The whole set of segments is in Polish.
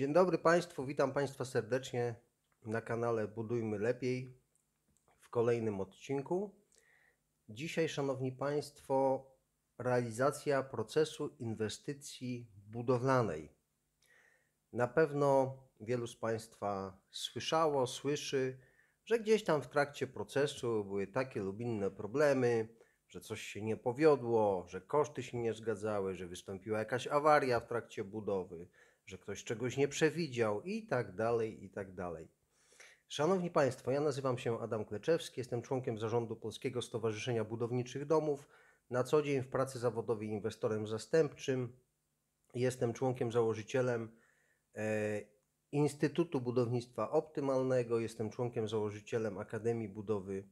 Dzień dobry Państwu, witam Państwa serdecznie na kanale Budujmy Lepiej w kolejnym odcinku. Dzisiaj, Szanowni Państwo, realizacja procesu inwestycji budowlanej. Na pewno wielu z Państwa słyszało, słyszy, że gdzieś tam w trakcie procesu były takie lub inne problemy, że coś się nie powiodło, że koszty się nie zgadzały, że wystąpiła jakaś awaria w trakcie budowy że ktoś czegoś nie przewidział i tak dalej, i tak dalej. Szanowni Państwo, ja nazywam się Adam Kleczewski, jestem członkiem zarządu Polskiego Stowarzyszenia Budowniczych Domów, na co dzień w pracy zawodowej inwestorem zastępczym, jestem członkiem, założycielem e, Instytutu Budownictwa Optymalnego, jestem członkiem, założycielem Akademii Budowy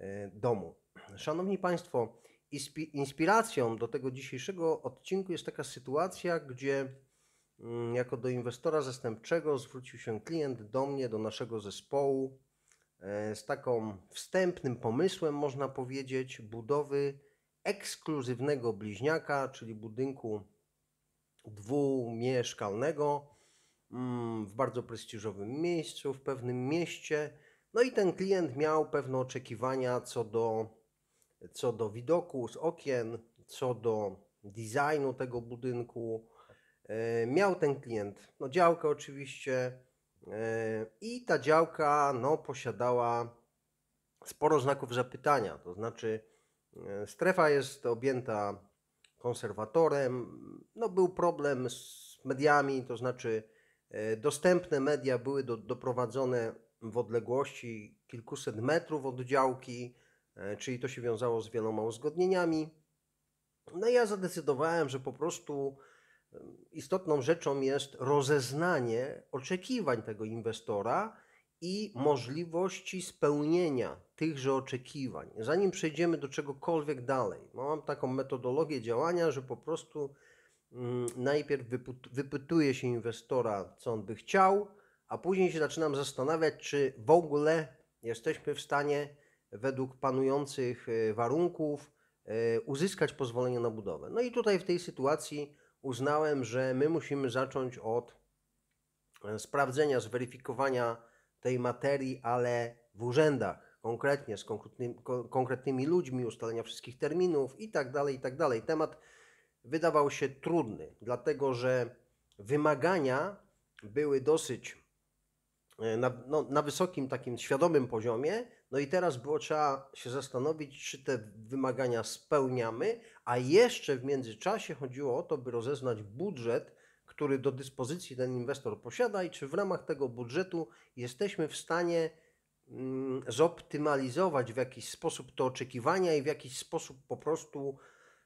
e, Domu. Szanowni Państwo, inspiracją do tego dzisiejszego odcinku jest taka sytuacja, gdzie Mm, jako do inwestora zastępczego zwrócił się klient do mnie, do naszego zespołu e, z taką wstępnym pomysłem, można powiedzieć, budowy ekskluzywnego bliźniaka, czyli budynku dwumieszkalnego mm, w bardzo prestiżowym miejscu, w pewnym mieście. No i ten klient miał pewne oczekiwania co do, co do widoku z okien, co do designu tego budynku, E, miał ten klient. No działkę oczywiście e, i ta działka no, posiadała sporo znaków zapytania, to znaczy e, strefa jest objęta konserwatorem, no był problem z mediami, to znaczy dostępne media były do, doprowadzone w odległości kilkuset metrów od działki, czyli to się wiązało z wieloma uzgodnieniami. No ja zadecydowałem, że po prostu istotną rzeczą jest rozeznanie oczekiwań tego inwestora i możliwości spełnienia tychże oczekiwań, zanim przejdziemy do czegokolwiek dalej. Mam taką metodologię działania, że po prostu mm, najpierw wypytuje się inwestora, co on by chciał, a później się zaczynam zastanawiać, czy w ogóle jesteśmy w stanie według panujących e, warunków e, uzyskać pozwolenie na budowę. No i tutaj w tej sytuacji uznałem, że my musimy zacząć od e, sprawdzenia, zweryfikowania tej materii, ale w urzędach, konkretnie z konkretnymi, konkretnymi ludźmi, ustalenia wszystkich terminów i tak dalej, i tak dalej. Temat wydawał się trudny, dlatego że wymagania były dosyć e, na, no, na wysokim takim świadomym poziomie no i teraz było trzeba się zastanowić, czy te wymagania spełniamy, a jeszcze w międzyczasie chodziło o to, by rozeznać budżet, który do dyspozycji ten inwestor posiada i czy w ramach tego budżetu jesteśmy w stanie mm, zoptymalizować w jakiś sposób te oczekiwania i w jakiś sposób po prostu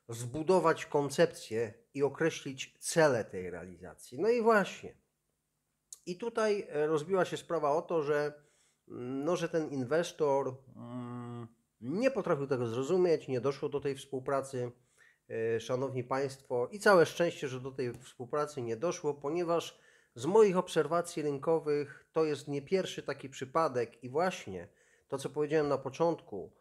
zbudować koncepcję i określić cele tej realizacji. No i właśnie. I tutaj e, rozbiła się sprawa o to, że no, że ten inwestor mm, nie potrafił tego zrozumieć, nie doszło do tej współpracy. E, szanowni Państwo, i całe szczęście, że do tej współpracy nie doszło, ponieważ z moich obserwacji rynkowych to jest nie pierwszy taki przypadek, i właśnie to, co powiedziałem na początku,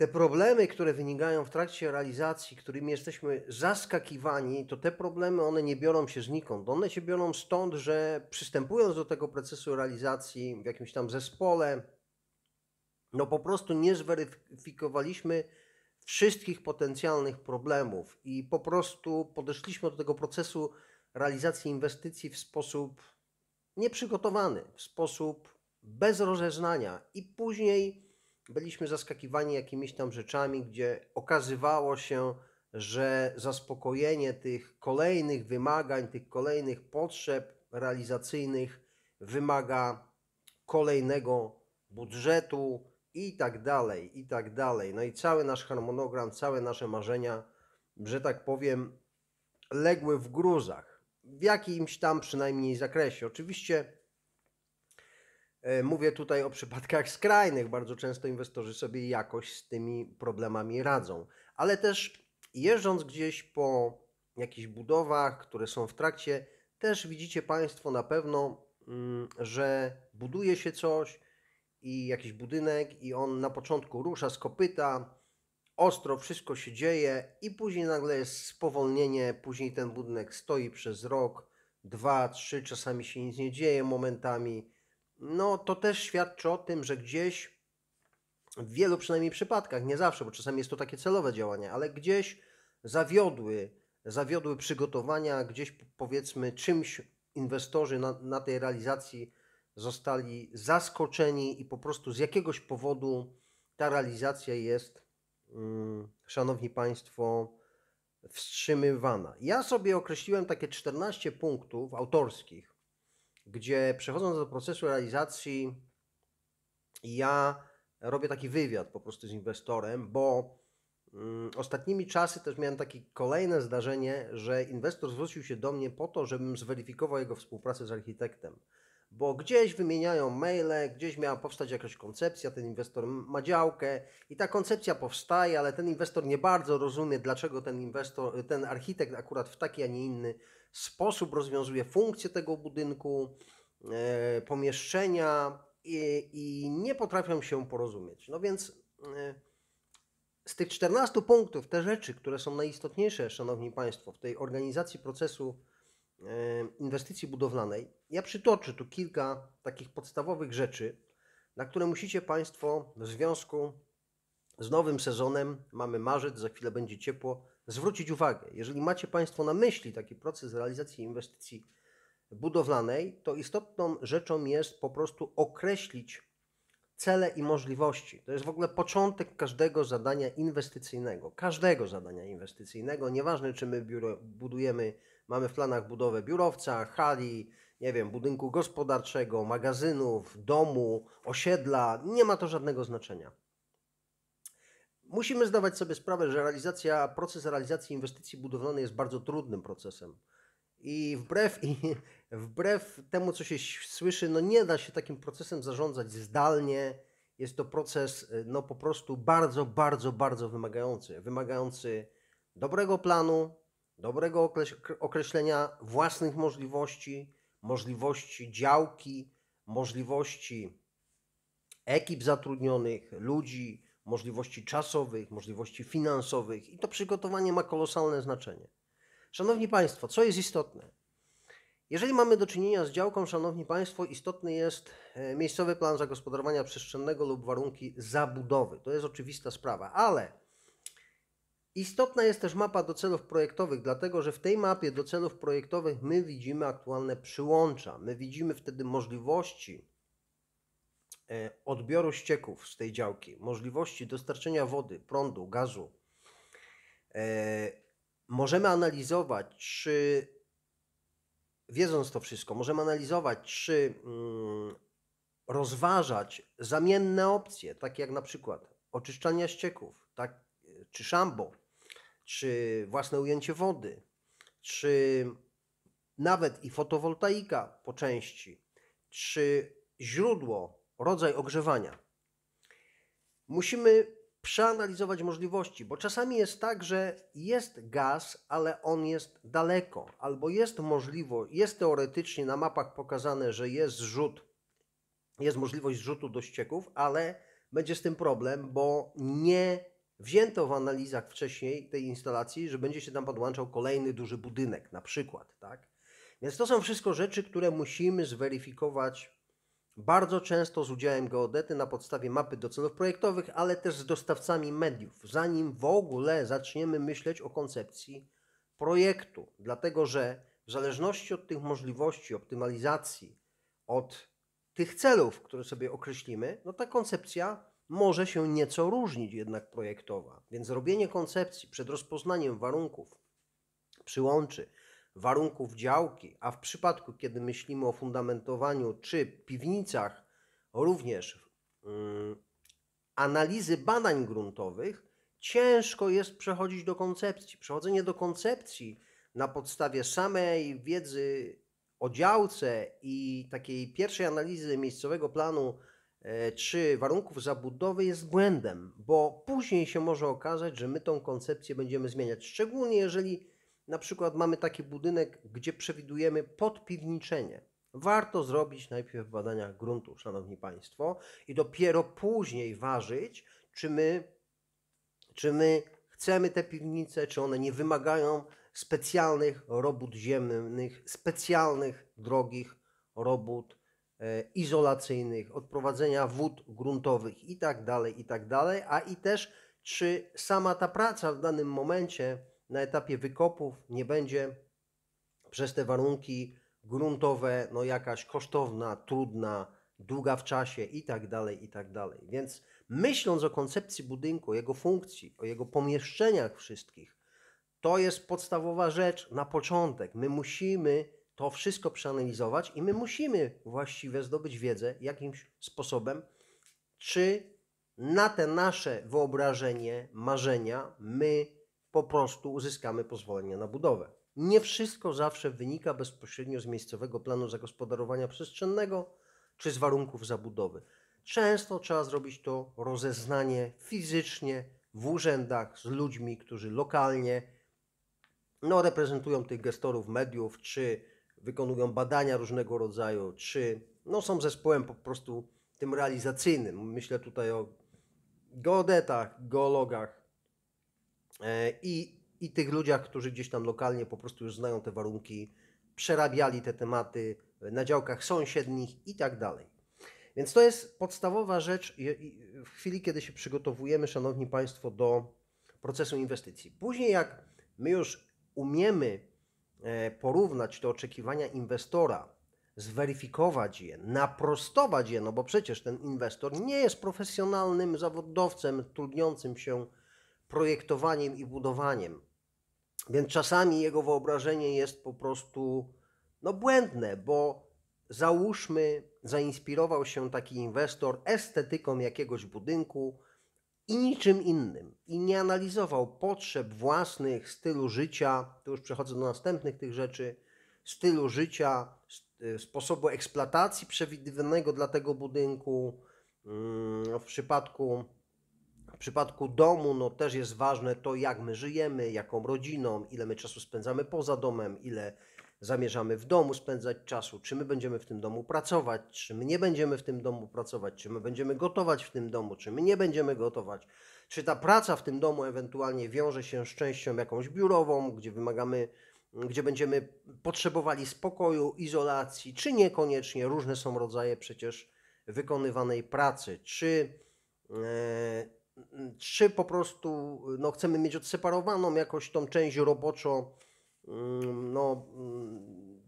te problemy, które wynikają w trakcie realizacji, którymi jesteśmy zaskakiwani, to te problemy one nie biorą się znikąd. One się biorą stąd, że przystępując do tego procesu realizacji w jakimś tam zespole, no po prostu nie zweryfikowaliśmy wszystkich potencjalnych problemów i po prostu podeszliśmy do tego procesu realizacji inwestycji w sposób nieprzygotowany, w sposób bez rozeznania i później byliśmy zaskakiwani jakimiś tam rzeczami, gdzie okazywało się, że zaspokojenie tych kolejnych wymagań, tych kolejnych potrzeb realizacyjnych wymaga kolejnego budżetu i tak dalej, i tak dalej. No i cały nasz harmonogram, całe nasze marzenia, że tak powiem, legły w gruzach, w jakimś tam przynajmniej zakresie. Oczywiście E, mówię tutaj o przypadkach skrajnych. Bardzo często inwestorzy sobie jakoś z tymi problemami radzą, ale też jeżdżąc gdzieś po jakichś budowach, które są w trakcie, też widzicie Państwo na pewno, mm, że buduje się coś i jakiś budynek, i on na początku rusza z kopyta, ostro wszystko się dzieje, i później nagle jest spowolnienie, później ten budynek stoi przez rok, dwa, trzy, czasami się nic nie dzieje momentami no to też świadczy o tym, że gdzieś w wielu przynajmniej przypadkach, nie zawsze, bo czasami jest to takie celowe działanie, ale gdzieś zawiodły, zawiodły przygotowania, gdzieś powiedzmy czymś inwestorzy na, na tej realizacji zostali zaskoczeni i po prostu z jakiegoś powodu ta realizacja jest, mm, szanowni Państwo, wstrzymywana. Ja sobie określiłem takie 14 punktów autorskich, gdzie przechodząc do procesu realizacji, ja robię taki wywiad po prostu z inwestorem, bo mm, ostatnimi czasy też miałem takie kolejne zdarzenie, że inwestor zwrócił się do mnie po to, żebym zweryfikował jego współpracę z architektem. Bo gdzieś wymieniają maile, gdzieś miała powstać jakaś koncepcja, ten inwestor ma działkę i ta koncepcja powstaje, ale ten inwestor nie bardzo rozumie, dlaczego ten inwestor, ten architekt akurat w taki, a nie inny sposób rozwiązuje funkcję tego budynku, e, pomieszczenia i, i nie potrafią się porozumieć. No więc e, z tych 14 punktów, te rzeczy, które są najistotniejsze, Szanowni Państwo, w tej organizacji procesu e, inwestycji budowlanej, ja przytoczę tu kilka takich podstawowych rzeczy, na które musicie Państwo w związku z nowym sezonem, mamy marzec, za chwilę będzie ciepło, zwrócić uwagę. Jeżeli macie Państwo na myśli taki proces realizacji inwestycji budowlanej, to istotną rzeczą jest po prostu określić cele i możliwości. To jest w ogóle początek każdego zadania inwestycyjnego. Każdego zadania inwestycyjnego, nieważne czy my biuro, budujemy, mamy w planach budowę biurowca, hali, nie wiem, budynku gospodarczego, magazynów, domu, osiedla, nie ma to żadnego znaczenia. Musimy zdawać sobie sprawę, że realizacja, proces realizacji inwestycji budowlanej jest bardzo trudnym procesem. I wbrew, i wbrew temu, co się słyszy, no nie da się takim procesem zarządzać zdalnie. Jest to proces y, no po prostu bardzo, bardzo, bardzo wymagający. Wymagający dobrego planu, dobrego określenia własnych możliwości, możliwości działki, możliwości ekip zatrudnionych, ludzi, możliwości czasowych, możliwości finansowych i to przygotowanie ma kolosalne znaczenie. Szanowni Państwo, co jest istotne? Jeżeli mamy do czynienia z działką, Szanowni Państwo, istotny jest e, miejscowy plan zagospodarowania przestrzennego lub warunki zabudowy. To jest oczywista sprawa, ale istotna jest też mapa do celów projektowych, dlatego że w tej mapie do celów projektowych my widzimy aktualne przyłącza, my widzimy wtedy możliwości, E, odbioru ścieków z tej działki, możliwości dostarczenia wody, prądu, gazu, e, możemy analizować, czy wiedząc to wszystko, możemy analizować, czy mm, rozważać zamienne opcje, takie jak na przykład oczyszczania ścieków, tak, czy szambo, czy własne ujęcie wody, czy nawet i fotowoltaika po części, czy źródło rodzaj ogrzewania. Musimy przeanalizować możliwości, bo czasami jest tak, że jest gaz, ale on jest daleko, albo jest możliwość, jest teoretycznie na mapach pokazane, że jest rzut, jest możliwość zrzutu do ścieków, ale będzie z tym problem, bo nie wzięto w analizach wcześniej tej instalacji, że będzie się tam podłączał kolejny duży budynek, na przykład, tak? Więc to są wszystko rzeczy, które musimy zweryfikować bardzo często z udziałem geodety na podstawie mapy do celów projektowych, ale też z dostawcami mediów, zanim w ogóle zaczniemy myśleć o koncepcji projektu, dlatego że w zależności od tych możliwości optymalizacji, od tych celów, które sobie określimy, no ta koncepcja może się nieco różnić jednak projektowa. Więc robienie koncepcji przed rozpoznaniem warunków przyłączy warunków działki, a w przypadku, kiedy myślimy o fundamentowaniu czy piwnicach, również mm, analizy badań gruntowych, ciężko jest przechodzić do koncepcji. Przechodzenie do koncepcji na podstawie samej wiedzy o działce i takiej pierwszej analizy miejscowego planu e, czy warunków zabudowy jest błędem, bo później się może okazać, że my tą koncepcję będziemy zmieniać. Szczególnie jeżeli na przykład mamy taki budynek, gdzie przewidujemy podpiwniczenie. Warto zrobić najpierw badania gruntu, szanowni państwo, i dopiero później ważyć, czy my, czy my chcemy te piwnice, czy one nie wymagają specjalnych robót ziemnych, specjalnych drogich robót e, izolacyjnych, odprowadzenia wód gruntowych i tak dalej, i tak dalej, a i też czy sama ta praca w danym momencie na etapie wykopów nie będzie przez te warunki gruntowe no jakaś kosztowna, trudna, długa w czasie itd., tak itd. Tak Więc myśląc o koncepcji budynku, o jego funkcji, o jego pomieszczeniach wszystkich, to jest podstawowa rzecz na początek. My musimy to wszystko przeanalizować i my musimy właściwie zdobyć wiedzę jakimś sposobem, czy na te nasze wyobrażenie, marzenia my po prostu uzyskamy pozwolenie na budowę. Nie wszystko zawsze wynika bezpośrednio z miejscowego planu zagospodarowania przestrzennego czy z warunków zabudowy. Często trzeba zrobić to rozeznanie fizycznie w urzędach z ludźmi, którzy lokalnie no, reprezentują tych gestorów mediów, czy wykonują badania różnego rodzaju, czy no, są zespołem po prostu tym realizacyjnym. Myślę tutaj o geodetach, geologach, E, i, i tych ludziach, którzy gdzieś tam lokalnie po prostu już znają te warunki, przerabiali te tematy na działkach sąsiednich i tak dalej. Więc to jest podstawowa rzecz w chwili, kiedy się przygotowujemy, Szanowni Państwo, do procesu inwestycji. Później, jak my już umiemy e, porównać te oczekiwania inwestora, zweryfikować je, naprostować je, no bo przecież ten inwestor nie jest profesjonalnym zawodowcem trudniącym się projektowaniem i budowaniem. Więc czasami jego wyobrażenie jest po prostu no, błędne, bo załóżmy, zainspirował się taki inwestor estetyką jakiegoś budynku i niczym innym. I nie analizował potrzeb własnych, stylu życia, tu już przechodzę do następnych tych rzeczy, stylu życia, sposobu eksploatacji przewidywanego dla tego budynku. Mm, w przypadku przypadku domu no, też jest ważne to, jak my żyjemy, jaką rodziną, ile my czasu spędzamy poza domem, ile zamierzamy w domu spędzać czasu, czy my będziemy w tym domu pracować, czy my nie będziemy w tym domu pracować, czy my będziemy gotować w tym domu, czy my nie będziemy gotować, czy ta praca w tym domu ewentualnie wiąże się z częścią jakąś biurową, gdzie wymagamy, gdzie będziemy potrzebowali spokoju, izolacji, czy niekoniecznie, różne są rodzaje przecież wykonywanej pracy, czy. E, czy po prostu no, chcemy mieć odseparowaną jakoś tą część roboczo no,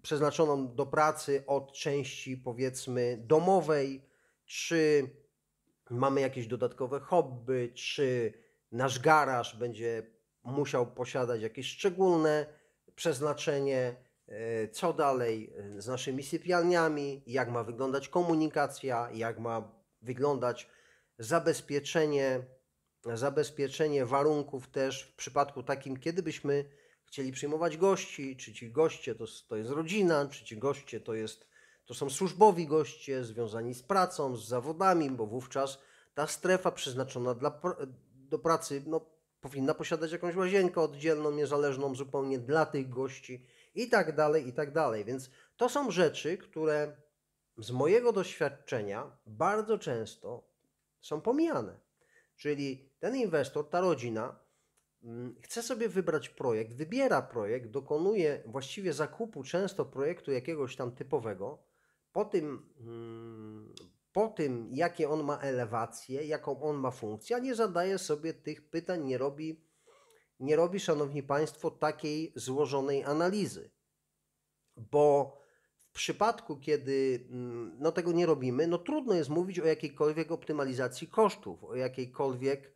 przeznaczoną do pracy od części powiedzmy domowej, czy mamy jakieś dodatkowe hobby, czy nasz garaż będzie musiał posiadać jakieś szczególne przeznaczenie, e, co dalej e, z naszymi sypialniami, jak ma wyglądać komunikacja, jak ma wyglądać zabezpieczenie zabezpieczenie warunków też w przypadku takim, kiedy byśmy chcieli przyjmować gości, czy ci goście to, to jest rodzina, czy ci goście to, jest, to są służbowi goście związani z pracą, z zawodami, bo wówczas ta strefa przeznaczona dla, do pracy no, powinna posiadać jakąś łazienkę oddzielną, niezależną zupełnie dla tych gości i tak dalej, i tak dalej. Więc to są rzeczy, które z mojego doświadczenia bardzo często są pomijane. Czyli ten inwestor, ta rodzina mm, chce sobie wybrać projekt, wybiera projekt, dokonuje właściwie zakupu często projektu jakiegoś tam typowego, po tym, mm, po tym jakie on ma elewację, jaką on ma funkcję, nie zadaje sobie tych pytań, nie robi, nie robi, szanowni państwo, takiej złożonej analizy. Bo w przypadku, kiedy mm, no, tego nie robimy, no trudno jest mówić o jakiejkolwiek optymalizacji kosztów, o jakiejkolwiek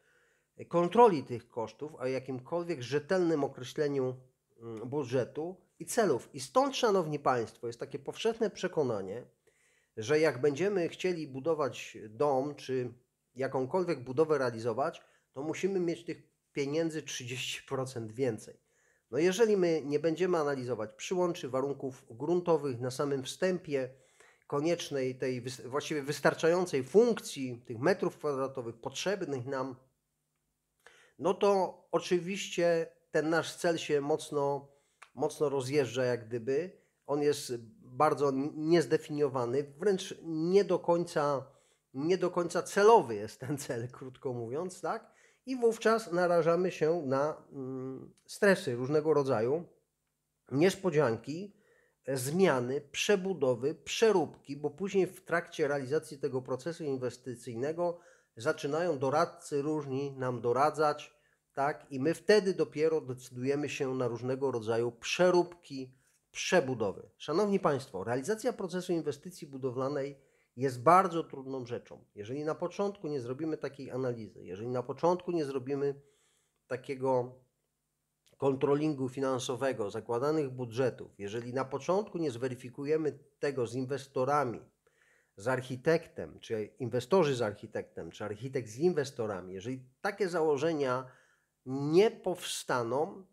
kontroli tych kosztów, a jakimkolwiek rzetelnym określeniu mm, budżetu i celów. I stąd, Szanowni Państwo, jest takie powszechne przekonanie, że jak będziemy chcieli budować dom, czy jakąkolwiek budowę realizować, to musimy mieć tych pieniędzy 30% więcej. No jeżeli my nie będziemy analizować przyłączy, warunków gruntowych na samym wstępie, koniecznej, tej właściwie wystarczającej funkcji tych metrów kwadratowych potrzebnych nam no to oczywiście ten nasz cel się mocno, mocno rozjeżdża, jak gdyby. On jest bardzo niezdefiniowany, wręcz nie do końca, nie do końca celowy jest ten cel, krótko mówiąc, tak? I wówczas narażamy się na mm, stresy różnego rodzaju, niespodzianki, zmiany, przebudowy, przeróbki, bo później w trakcie realizacji tego procesu inwestycyjnego zaczynają doradcy różni nam doradzać, tak? I my wtedy dopiero decydujemy się na różnego rodzaju przeróbki, przebudowy. Szanowni Państwo, realizacja procesu inwestycji budowlanej jest bardzo trudną rzeczą. Jeżeli na początku nie zrobimy takiej analizy, jeżeli na początku nie zrobimy takiego kontrolingu finansowego, zakładanych budżetów, jeżeli na początku nie zweryfikujemy tego z inwestorami, z architektem, czy inwestorzy z architektem, czy architekt z inwestorami, jeżeli takie założenia nie powstaną,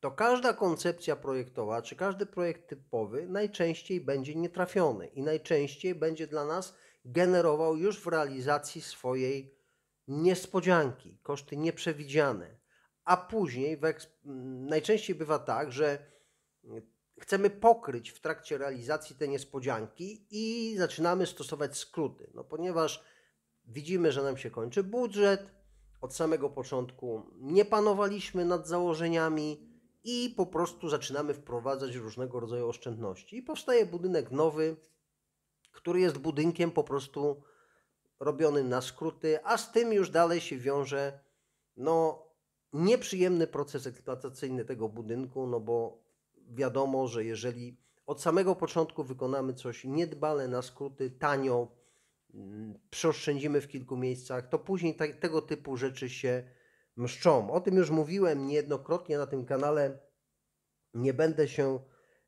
to każda koncepcja projektowa, czy każdy projekt typowy najczęściej będzie nietrafiony i najczęściej będzie dla nas generował już w realizacji swojej niespodzianki, koszty nieprzewidziane. A później najczęściej bywa tak, że chcemy pokryć w trakcie realizacji te niespodzianki i zaczynamy stosować skróty, no ponieważ widzimy, że nam się kończy budżet, od samego początku nie panowaliśmy nad założeniami i po prostu zaczynamy wprowadzać różnego rodzaju oszczędności. I powstaje budynek nowy, który jest budynkiem po prostu robionym na skróty, a z tym już dalej się wiąże no, nieprzyjemny proces eksploatacyjny tego budynku, no bo wiadomo, że jeżeli od samego początku wykonamy coś niedbale na skróty, tanio, mm, przeoszczędzimy w kilku miejscach, to później te, tego typu rzeczy się mszczą. O tym już mówiłem niejednokrotnie na tym kanale, nie będę się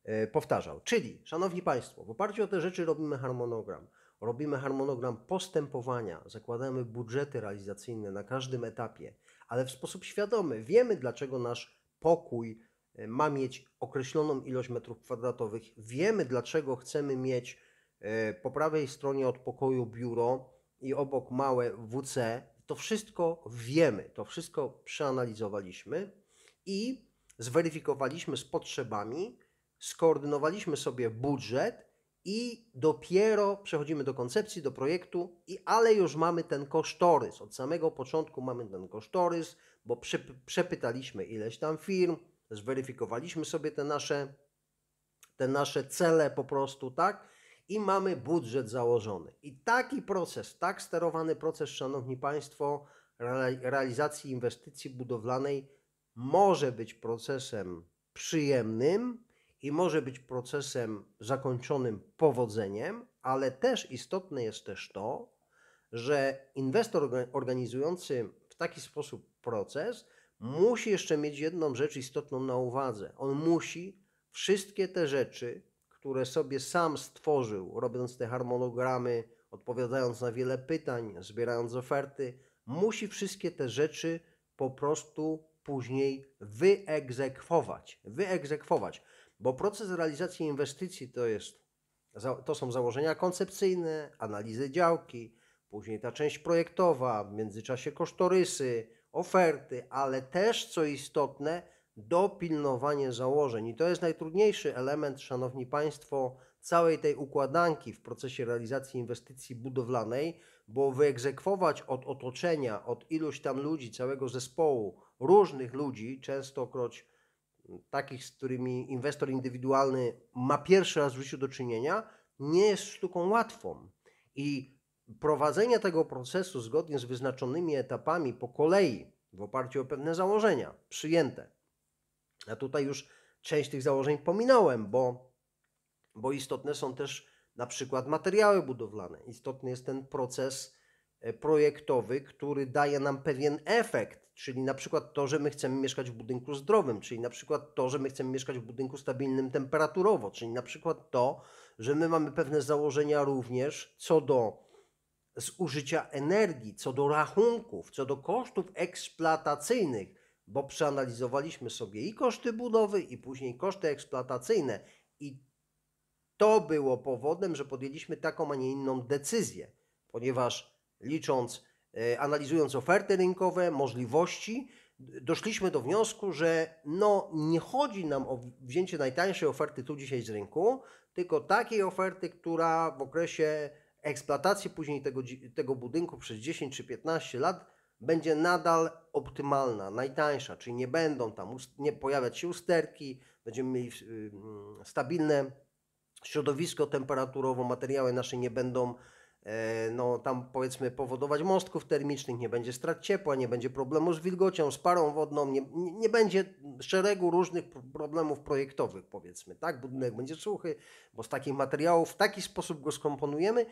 e, powtarzał. Czyli, Szanowni Państwo, w oparciu o te rzeczy robimy harmonogram. Robimy harmonogram postępowania, zakładamy budżety realizacyjne na każdym etapie, ale w sposób świadomy wiemy, dlaczego nasz pokój E, ma mieć określoną ilość metrów kwadratowych. Wiemy, dlaczego chcemy mieć e, po prawej stronie od pokoju biuro i obok małe WC. To wszystko wiemy, to wszystko przeanalizowaliśmy i zweryfikowaliśmy z potrzebami, skoordynowaliśmy sobie budżet i dopiero przechodzimy do koncepcji, do projektu, i ale już mamy ten kosztorys. Od samego początku mamy ten kosztorys, bo przepytaliśmy ileś tam firm, zweryfikowaliśmy sobie te nasze, te nasze cele po prostu, tak? I mamy budżet założony. I taki proces, tak sterowany proces, Szanowni Państwo, realizacji inwestycji budowlanej może być procesem przyjemnym i może być procesem zakończonym powodzeniem, ale też istotne jest też to, że inwestor organizujący w taki sposób proces musi jeszcze mieć jedną rzecz istotną na uwadze. On musi wszystkie te rzeczy, które sobie sam stworzył, robiąc te harmonogramy, odpowiadając na wiele pytań, zbierając oferty, musi wszystkie te rzeczy po prostu później wyegzekwować. Wyegzekwować, bo proces realizacji inwestycji to jest to są założenia koncepcyjne, analizy działki, później ta część projektowa, w międzyczasie kosztorysy, oferty, ale też, co istotne, dopilnowanie założeń. I to jest najtrudniejszy element, Szanowni Państwo, całej tej układanki w procesie realizacji inwestycji budowlanej, bo wyegzekwować od otoczenia, od iluś tam ludzi, całego zespołu, różnych ludzi, częstokroć takich, z którymi inwestor indywidualny ma pierwszy raz w życiu do czynienia, nie jest sztuką łatwą. I prowadzenia tego procesu zgodnie z wyznaczonymi etapami po kolei, w oparciu o pewne założenia przyjęte. A tutaj już część tych założeń pominąłem, bo, bo istotne są też na przykład materiały budowlane. Istotny jest ten proces e, projektowy, który daje nam pewien efekt, czyli na przykład to, że my chcemy mieszkać w budynku zdrowym, czyli na przykład to, że my chcemy mieszkać w budynku stabilnym temperaturowo, czyli na przykład to, że my mamy pewne założenia również co do zużycia energii, co do rachunków, co do kosztów eksploatacyjnych, bo przeanalizowaliśmy sobie i koszty budowy, i później koszty eksploatacyjne, i to było powodem, że podjęliśmy taką, a nie inną decyzję, ponieważ licząc, e, analizując oferty rynkowe, możliwości, doszliśmy do wniosku, że no, nie chodzi nam o wzięcie najtańszej oferty tu dzisiaj z rynku, tylko takiej oferty, która w okresie eksploatacji później tego, tego budynku przez 10 czy 15 lat będzie nadal optymalna, najtańsza, czyli nie będą tam nie pojawiać się usterki, będziemy mieli y, mm, stabilne środowisko temperaturowo, materiały nasze nie będą e, no, tam powiedzmy powodować mostków termicznych, nie będzie strat ciepła, nie będzie problemu z wilgocią, z parą wodną, nie, nie będzie szeregu różnych problemów projektowych powiedzmy, tak? Budynek będzie suchy, bo z takich materiałów w taki sposób go skomponujemy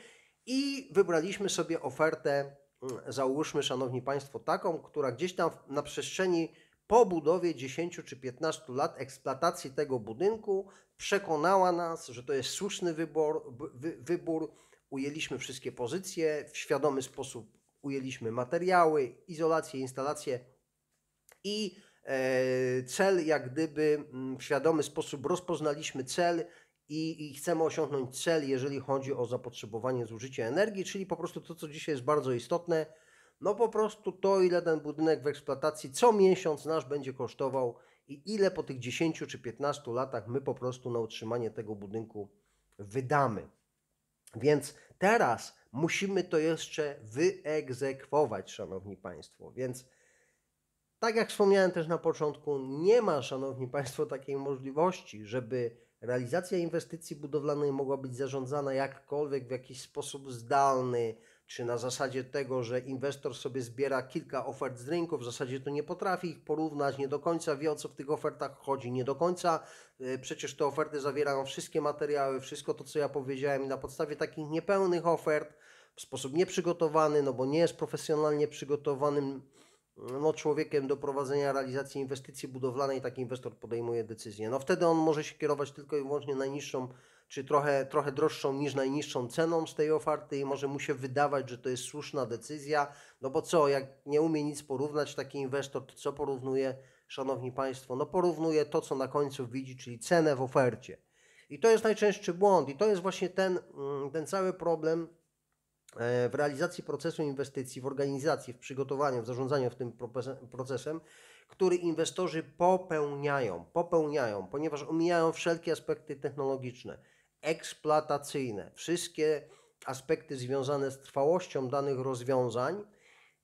i wybraliśmy sobie ofertę, mm, załóżmy, Szanowni Państwo, taką, która gdzieś tam na przestrzeni po budowie 10 czy 15 lat eksploatacji tego budynku przekonała nas, że to jest słuszny wybor, wy, wybór. Ujęliśmy wszystkie pozycje, w świadomy sposób ujęliśmy materiały, izolację, instalację i e, cel, jak gdyby mm, w świadomy sposób rozpoznaliśmy cel, i, i, chcemy osiągnąć cel, jeżeli chodzi o zapotrzebowanie, zużycie energii, czyli po prostu to, co dzisiaj jest bardzo istotne, no po prostu to, ile ten budynek w eksploatacji co miesiąc nasz będzie kosztował i ile po tych 10 czy 15 latach my po prostu na utrzymanie tego budynku wydamy. Więc teraz musimy to jeszcze wyegzekwować, szanowni państwo. Więc tak jak wspomniałem też na początku, nie ma, szanowni państwo, takiej możliwości, żeby Realizacja inwestycji budowlanej mogła być zarządzana jakkolwiek w jakiś sposób zdalny, czy na zasadzie tego, że inwestor sobie zbiera kilka ofert z rynku, w zasadzie to nie potrafi ich porównać, nie do końca wie o co w tych ofertach chodzi, nie do końca e, przecież te oferty zawierają wszystkie materiały, wszystko to co ja powiedziałem, na podstawie takich niepełnych ofert w sposób nieprzygotowany, no bo nie jest profesjonalnie przygotowanym no, człowiekiem do prowadzenia realizacji inwestycji budowlanej taki inwestor podejmuje decyzję. No wtedy on może się kierować tylko i wyłącznie najniższą, czy trochę, trochę droższą niż najniższą ceną z tej oferty i może mu się wydawać, że to jest słuszna decyzja, no bo co, jak nie umie nic porównać taki inwestor, to co porównuje, szanowni państwo? No porównuje to, co na końcu widzi, czyli cenę w ofercie. I to jest najczęstszy błąd i to jest właśnie ten, mm, ten cały problem, E, w realizacji procesu inwestycji, w organizacji, w przygotowaniu, w zarządzaniu w tym procesem, który inwestorzy popełniają, popełniają, ponieważ omijają wszelkie aspekty technologiczne, eksploatacyjne, wszystkie aspekty związane z trwałością danych rozwiązań,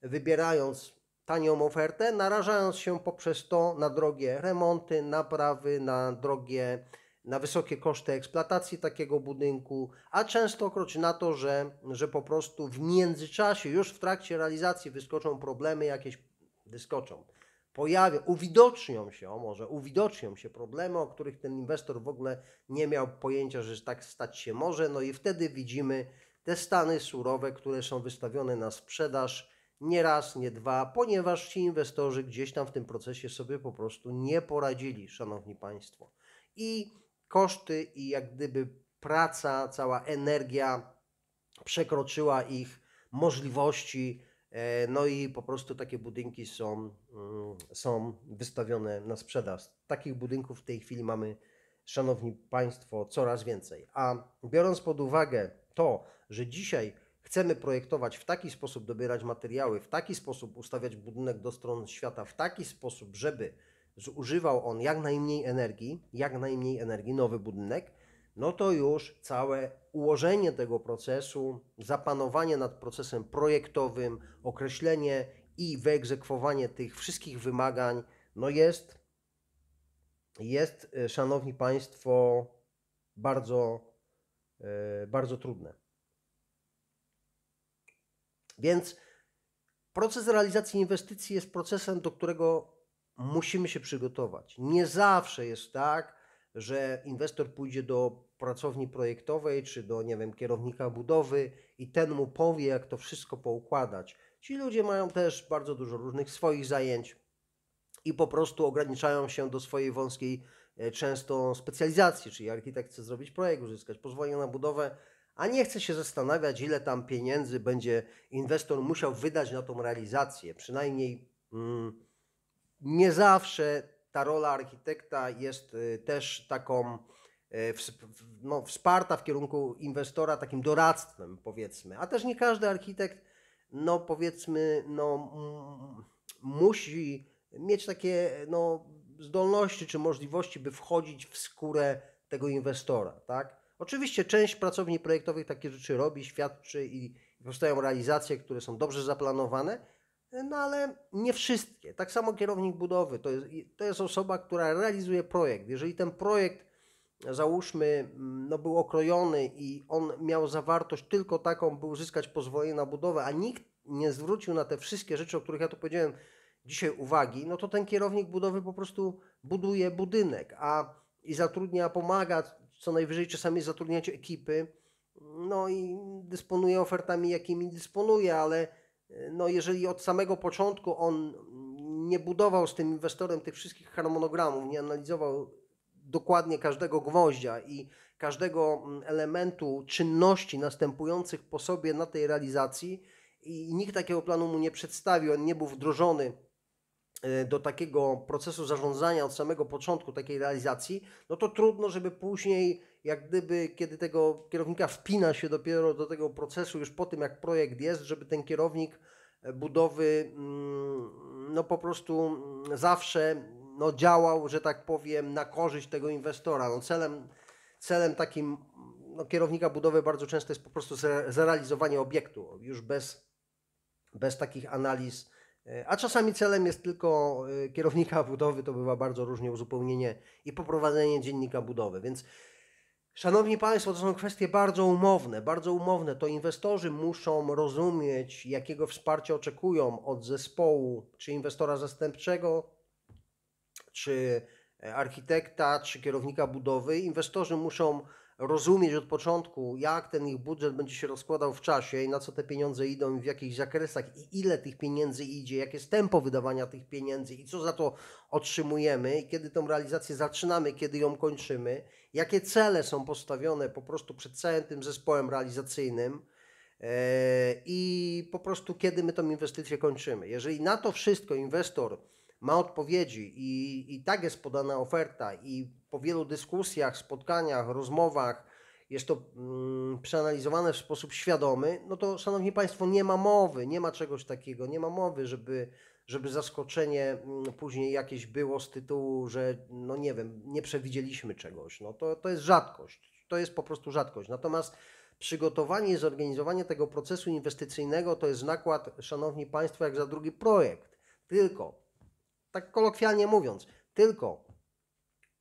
wybierając tanią ofertę, narażając się poprzez to na drogie remonty, naprawy, na drogie na wysokie koszty eksploatacji takiego budynku, a częstokroć na to, że, że po prostu w międzyczasie, już w trakcie realizacji wyskoczą problemy jakieś, wyskoczą, pojawią, uwidocznią się, o może, uwidocznią się problemy, o których ten inwestor w ogóle nie miał pojęcia, że tak stać się może, no i wtedy widzimy te stany surowe, które są wystawione na sprzedaż, nie raz, nie dwa, ponieważ ci inwestorzy gdzieś tam w tym procesie sobie po prostu nie poradzili, szanowni państwo. I koszty i jak gdyby praca, cała energia przekroczyła ich możliwości. E, no i po prostu takie budynki są, mm, są wystawione na sprzedaż. Takich budynków w tej chwili mamy, szanowni Państwo, coraz więcej. A biorąc pod uwagę to, że dzisiaj chcemy projektować w taki sposób, dobierać materiały, w taki sposób ustawiać budynek do stron świata, w taki sposób, żeby zużywał on jak najmniej energii, jak najmniej energii, nowy budynek, no to już całe ułożenie tego procesu, zapanowanie nad procesem projektowym, określenie i wyegzekwowanie tych wszystkich wymagań, no jest, jest e, szanowni Państwo, bardzo, e, bardzo trudne. Więc proces realizacji inwestycji jest procesem, do którego musimy się przygotować. Nie zawsze jest tak, że inwestor pójdzie do pracowni projektowej czy do, nie wiem, kierownika budowy i ten mu powie, jak to wszystko poukładać. Ci ludzie mają też bardzo dużo różnych swoich zajęć i po prostu ograniczają się do swojej wąskiej e, często specjalizacji, czyli architekt chce zrobić projekt, uzyskać pozwolenie na budowę, a nie chce się zastanawiać, ile tam pieniędzy będzie inwestor musiał wydać na tą realizację. Przynajmniej mm, nie zawsze ta rola architekta jest y, też taką y, no, wsparta w kierunku inwestora takim doradztwem, powiedzmy. A też nie każdy architekt, no powiedzmy, no, musi mieć takie no, zdolności czy możliwości, by wchodzić w skórę tego inwestora. Tak? Oczywiście część pracowni projektowych takie rzeczy robi, świadczy i powstają realizacje, które są dobrze zaplanowane no ale nie wszystkie. Tak samo kierownik budowy to jest, to jest osoba, która realizuje projekt. Jeżeli ten projekt, załóżmy, mm, no, był okrojony i on miał zawartość tylko taką, by uzyskać pozwolenie na budowę, a nikt nie zwrócił na te wszystkie rzeczy, o których ja tu powiedziałem dzisiaj uwagi, no to ten kierownik budowy po prostu buduje budynek a, i zatrudnia, pomaga, co najwyżej czasami zatrudniać ekipy, no i dysponuje ofertami, jakimi dysponuje, ale no jeżeli od samego początku on nie budował z tym inwestorem tych wszystkich harmonogramów, nie analizował dokładnie każdego gwoździa i każdego mm, elementu czynności następujących po sobie na tej realizacji i nikt takiego planu mu nie przedstawił, on nie był wdrożony e, do takiego procesu zarządzania od samego początku takiej realizacji, no to trudno, żeby później jak gdyby, kiedy tego kierownika wpina się dopiero do tego procesu, już po tym jak projekt jest, żeby ten kierownik e, budowy mm, no po prostu mm, zawsze no działał, że tak powiem, na korzyść tego inwestora. No celem, celem takim no kierownika budowy bardzo często jest po prostu zrealizowanie obiektu, już bez, bez takich analiz. E, a czasami celem jest tylko e, kierownika budowy, to bywa bardzo różnie uzupełnienie i poprowadzenie dziennika budowy. Więc Szanowni Państwo, to są kwestie bardzo umowne, bardzo umowne. To inwestorzy muszą rozumieć, jakiego wsparcia oczekują od zespołu, czy inwestora zastępczego, czy architekta, czy kierownika budowy. Inwestorzy muszą rozumieć od początku, jak ten ich budżet będzie się rozkładał w czasie i na co te pieniądze idą w jakich zakresach i ile tych pieniędzy idzie, jakie jest tempo wydawania tych pieniędzy i co za to otrzymujemy i kiedy tą realizację zaczynamy, kiedy ją kończymy, jakie cele są postawione po prostu przed całym tym zespołem realizacyjnym e, i po prostu kiedy my tą inwestycję kończymy. Jeżeli na to wszystko inwestor ma odpowiedzi i, i tak jest podana oferta i po wielu dyskusjach, spotkaniach, rozmowach jest to mm, przeanalizowane w sposób świadomy, no to szanowni Państwo, nie ma mowy, nie ma czegoś takiego, nie ma mowy, żeby, żeby zaskoczenie mm, później jakieś było z tytułu, że no nie wiem, nie przewidzieliśmy czegoś. No to, to jest rzadkość, to jest po prostu rzadkość. Natomiast przygotowanie i zorganizowanie tego procesu inwestycyjnego to jest nakład, szanowni Państwo, jak za drugi projekt. Tylko tak kolokwialnie mówiąc. Tylko,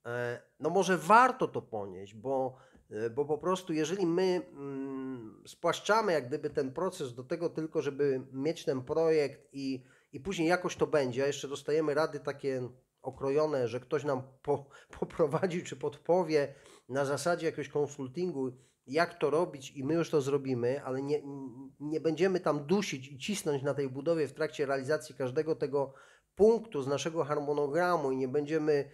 e, no może warto to ponieść, bo, e, bo po prostu jeżeli my mm, spłaszczamy jak gdyby ten proces do tego tylko, żeby mieć ten projekt i, i później jakoś to będzie, a jeszcze dostajemy rady takie okrojone, że ktoś nam po, poprowadzi czy podpowie na zasadzie jakiegoś konsultingu, jak to robić i my już to zrobimy, ale nie, nie będziemy tam dusić i cisnąć na tej budowie w trakcie realizacji każdego tego punktu z naszego harmonogramu i nie będziemy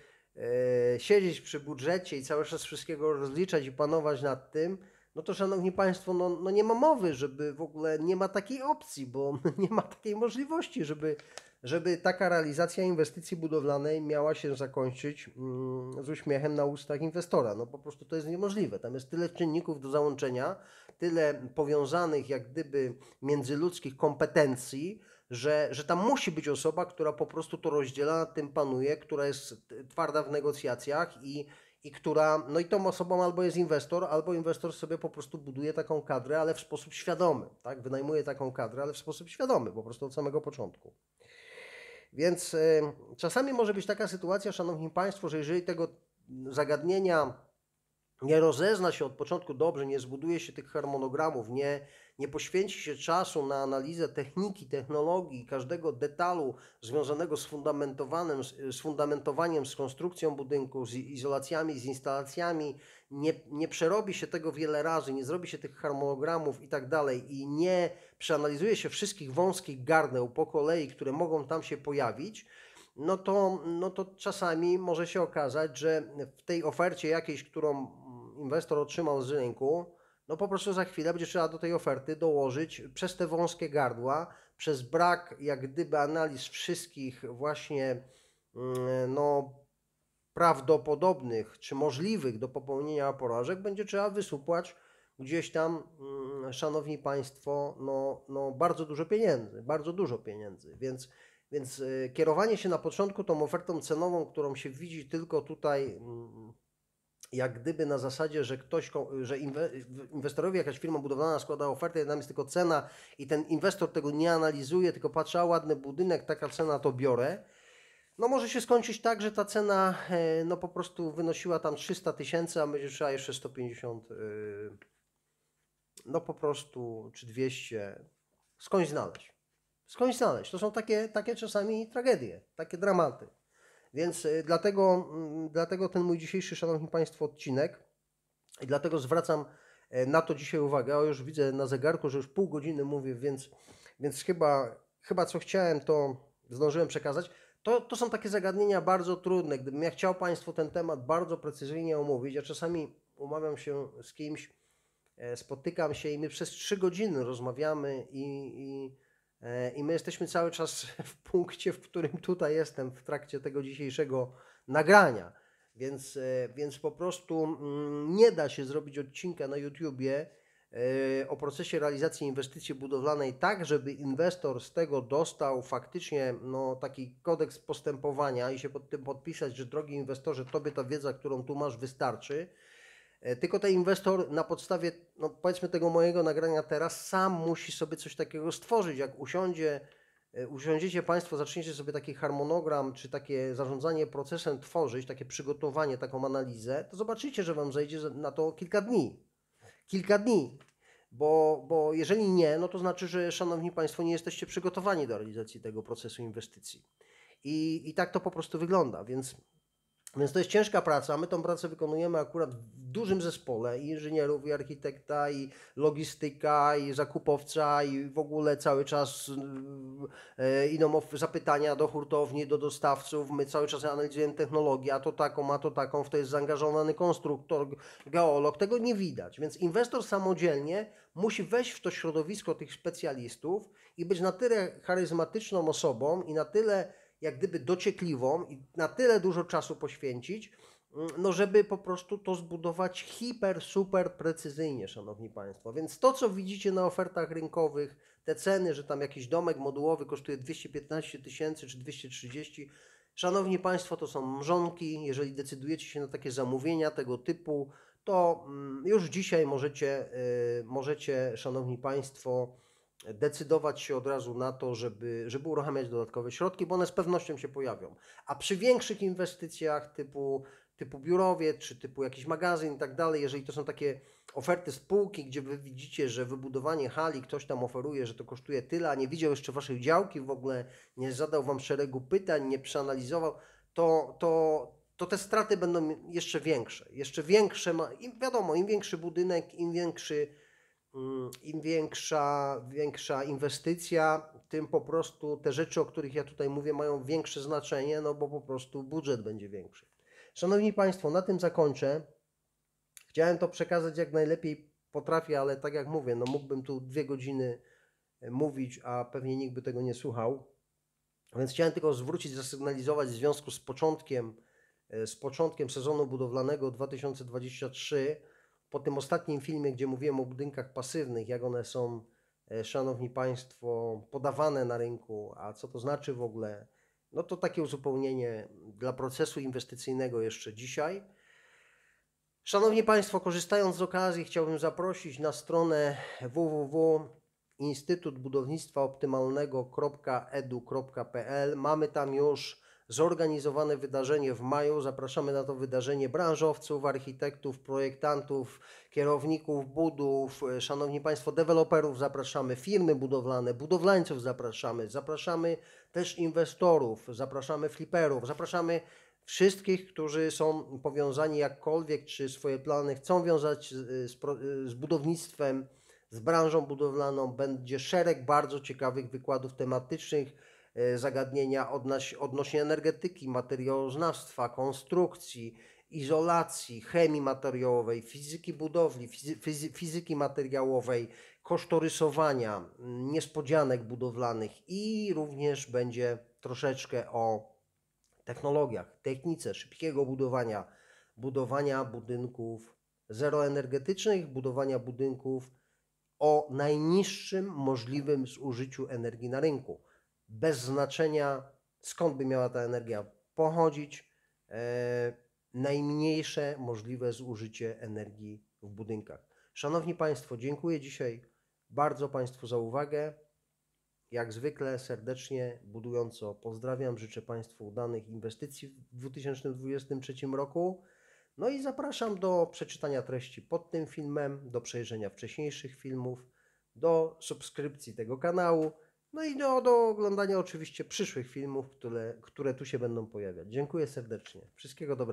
e, siedzieć przy budżecie i cały czas wszystkiego rozliczać i panować nad tym, no to szanowni państwo, no, no nie ma mowy, żeby w ogóle nie ma takiej opcji, bo nie ma takiej możliwości, żeby, żeby taka realizacja inwestycji budowlanej miała się zakończyć mm, z uśmiechem na ustach inwestora. No po prostu to jest niemożliwe. Tam jest tyle czynników do załączenia, tyle powiązanych jak gdyby międzyludzkich kompetencji, że, że tam musi być osoba, która po prostu to rozdziela, nad tym panuje, która jest twarda w negocjacjach i, i która, no i tą osobą albo jest inwestor, albo inwestor sobie po prostu buduje taką kadrę, ale w sposób świadomy, tak? Wynajmuje taką kadrę, ale w sposób świadomy, po prostu od samego początku. Więc y, czasami może być taka sytuacja, szanowni państwo, że jeżeli tego zagadnienia nie rozezna się od początku dobrze, nie zbuduje się tych harmonogramów, nie, nie poświęci się czasu na analizę techniki, technologii, każdego detalu związanego z, fundamentowanym, z fundamentowaniem, z konstrukcją budynku, z izolacjami, z instalacjami, nie, nie przerobi się tego wiele razy, nie zrobi się tych harmonogramów i tak dalej, i nie przeanalizuje się wszystkich wąskich gardeł po kolei, które mogą tam się pojawić, no to, no to czasami może się okazać, że w tej ofercie jakiejś, którą inwestor otrzymał z rynku, no po prostu za chwilę będzie trzeba do tej oferty dołożyć przez te wąskie gardła, przez brak jak gdyby analiz wszystkich właśnie mm, no, prawdopodobnych czy możliwych do popełnienia porażek, będzie trzeba wysupłać gdzieś tam, mm, szanowni Państwo, no, no bardzo dużo pieniędzy, bardzo dużo pieniędzy, więc, więc y, kierowanie się na początku tą ofertą cenową, którą się widzi tylko tutaj mm, jak gdyby na zasadzie, że ktoś, że inwestorowi jakaś firma budowlana składa ofertę, tam jest tylko cena i ten inwestor tego nie analizuje, tylko patrzy, a ładny budynek, taka cena, to biorę. No może się skończyć tak, że ta cena e, no po prostu wynosiła tam 300 tysięcy, a będzie trzeba jeszcze 150, y, no po prostu, czy 200, skądś znaleźć. Skądś znaleźć. To są takie, takie czasami tragedie, takie dramaty. Więc y, dlatego, mm, dlatego ten mój dzisiejszy, Szanowni Państwo, odcinek i dlatego zwracam e, na to dzisiaj uwagę. O, już widzę na zegarku, że już pół godziny mówię, więc, więc chyba, chyba co chciałem, to zdążyłem przekazać. To, to są takie zagadnienia bardzo trudne. Gdybym ja chciał Państwu ten temat bardzo precyzyjnie omówić, ja czasami umawiam się z kimś, e, spotykam się i my przez trzy godziny rozmawiamy i, i E, I my jesteśmy cały czas w punkcie, w którym tutaj jestem w trakcie tego dzisiejszego nagrania. Więc, e, więc po prostu mm, nie da się zrobić odcinka na YouTubie e, o procesie realizacji inwestycji budowlanej tak, żeby inwestor z tego dostał faktycznie no, taki kodeks postępowania i się pod tym podpisać, że drogi inwestorze, tobie ta wiedza, którą tu masz wystarczy. E, tylko ten inwestor na podstawie, no powiedzmy tego mojego nagrania teraz, sam musi sobie coś takiego stworzyć. Jak usiądzie, e, usiądziecie Państwo, zaczniecie sobie taki harmonogram, czy takie zarządzanie procesem tworzyć, takie przygotowanie, taką analizę, to zobaczycie, że Wam zejdzie na to kilka dni. Kilka dni. Bo, bo jeżeli nie, no to znaczy, że Szanowni Państwo, nie jesteście przygotowani do realizacji tego procesu inwestycji. I, i tak to po prostu wygląda, więc więc to jest ciężka praca. My tą pracę wykonujemy akurat w dużym zespole i inżynierów, i architekta, i logistyka, i zakupowca, i w ogóle cały czas e, idą zapytania do hurtowni, do dostawców. My cały czas analizujemy technologię, a to taką, a to taką, w to jest zaangażowany konstruktor, geolog. Tego nie widać. Więc inwestor samodzielnie musi wejść w to środowisko tych specjalistów i być na tyle charyzmatyczną osobą i na tyle jak gdyby dociekliwą i na tyle dużo czasu poświęcić, mm, no żeby po prostu to zbudować hiper, super precyzyjnie, szanowni państwo. Więc to, co widzicie na ofertach rynkowych, te ceny, że tam jakiś domek modułowy kosztuje 215 tysięcy czy 230, szanowni państwo, to są mrzonki. Jeżeli decydujecie się na takie zamówienia tego typu, to mm, już dzisiaj możecie, y, możecie szanowni państwo, decydować się od razu na to, żeby, żeby uruchamiać dodatkowe środki, bo one z pewnością się pojawią. A przy większych inwestycjach typu, typu biurowiec, czy typu jakiś magazyn i tak dalej, jeżeli to są takie oferty spółki, gdzie wy widzicie, że wybudowanie hali ktoś tam oferuje, że to kosztuje tyle, a nie widział jeszcze waszej działki, w ogóle nie zadał wam szeregu pytań, nie przeanalizował, to, to, to te straty będą jeszcze większe. Jeszcze większe, ma, im, wiadomo, im większy budynek, im większy Y, im większa, większa inwestycja, tym po prostu te rzeczy, o których ja tutaj mówię, mają większe znaczenie, no bo po prostu budżet będzie większy. Szanowni Państwo, na tym zakończę. Chciałem to przekazać jak najlepiej potrafię, ale tak jak mówię, no mógłbym tu dwie godziny e, mówić, a pewnie nikt by tego nie słuchał. Więc chciałem tylko zwrócić, zasygnalizować w związku z początkiem, e, z początkiem sezonu budowlanego 2023 po tym ostatnim filmie, gdzie mówiłem o budynkach pasywnych, jak one są, e, szanowni Państwo, podawane na rynku, a co to znaczy w ogóle, no to takie uzupełnienie dla procesu inwestycyjnego jeszcze dzisiaj. Szanowni Państwo, korzystając z okazji, chciałbym zaprosić na stronę www.instytutbudownictwaoptymalnego.edu.pl. Mamy tam już zorganizowane wydarzenie w maju. Zapraszamy na to wydarzenie branżowców, architektów, projektantów, kierowników budów, szanowni Państwo, deweloperów zapraszamy, firmy budowlane, budowlańców zapraszamy, zapraszamy też inwestorów, zapraszamy fliperów, zapraszamy wszystkich, którzy są powiązani jakkolwiek, czy swoje plany chcą wiązać z, z, z budownictwem, z branżą budowlaną. Będzie szereg bardzo ciekawych wykładów tematycznych E, zagadnienia odnośnie energetyki, materiałoznawstwa, konstrukcji, izolacji, chemii materiałowej, fizyki budowli, fizyki materiałowej, kosztorysowania, mm, niespodzianek budowlanych i również będzie troszeczkę o technologiach, technice szybkiego budowania, budowania budynków zeroenergetycznych, budowania budynków o najniższym możliwym zużyciu energii na rynku bez znaczenia skąd by miała ta energia pochodzić, e, najmniejsze możliwe zużycie energii w budynkach. Szanowni Państwo, dziękuję dzisiaj bardzo Państwu za uwagę. Jak zwykle serdecznie, budująco pozdrawiam, życzę Państwu udanych inwestycji w 2023 roku. No i zapraszam do przeczytania treści pod tym filmem, do przejrzenia wcześniejszych filmów, do subskrypcji tego kanału. No i do, do oglądania oczywiście przyszłych filmów, które, które tu się będą pojawiać. Dziękuję serdecznie. Wszystkiego dobrego.